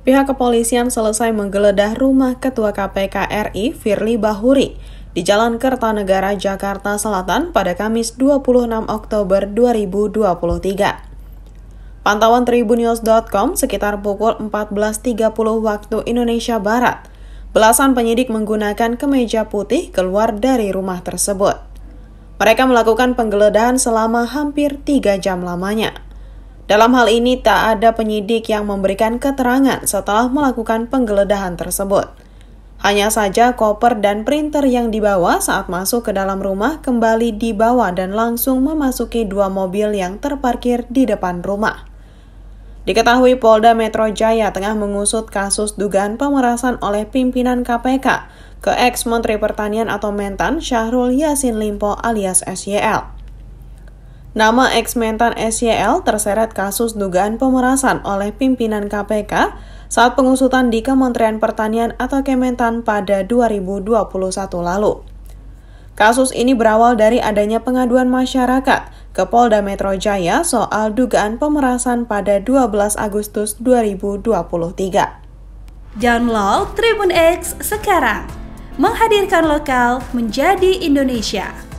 Pihak kepolisian selesai menggeledah rumah Ketua KPK RI Firly Bahuri di Jalan Kertanegara, Jakarta Selatan pada Kamis 26 Oktober 2023. Pantauan tribunnews.com sekitar pukul 14.30 waktu Indonesia Barat, belasan penyidik menggunakan kemeja putih keluar dari rumah tersebut. Mereka melakukan penggeledahan selama hampir tiga jam lamanya. Dalam hal ini, tak ada penyidik yang memberikan keterangan setelah melakukan penggeledahan tersebut. Hanya saja koper dan printer yang dibawa saat masuk ke dalam rumah kembali dibawa dan langsung memasuki dua mobil yang terparkir di depan rumah. Diketahui Polda Metro Jaya tengah mengusut kasus dugaan pemerasan oleh pimpinan KPK ke ex-Menteri Pertanian atau Mentan Syahrul Yasin Limpo alias SYL. Nama ex-mentan SYL terseret kasus dugaan pemerasan oleh pimpinan KPK saat pengusutan di Kementerian Pertanian atau Kementan pada 2021 lalu. Kasus ini berawal dari adanya pengaduan masyarakat ke Polda Metro Jaya soal dugaan pemerasan pada 12 Agustus 2023. Download Tribun X sekarang, menghadirkan lokal menjadi Indonesia.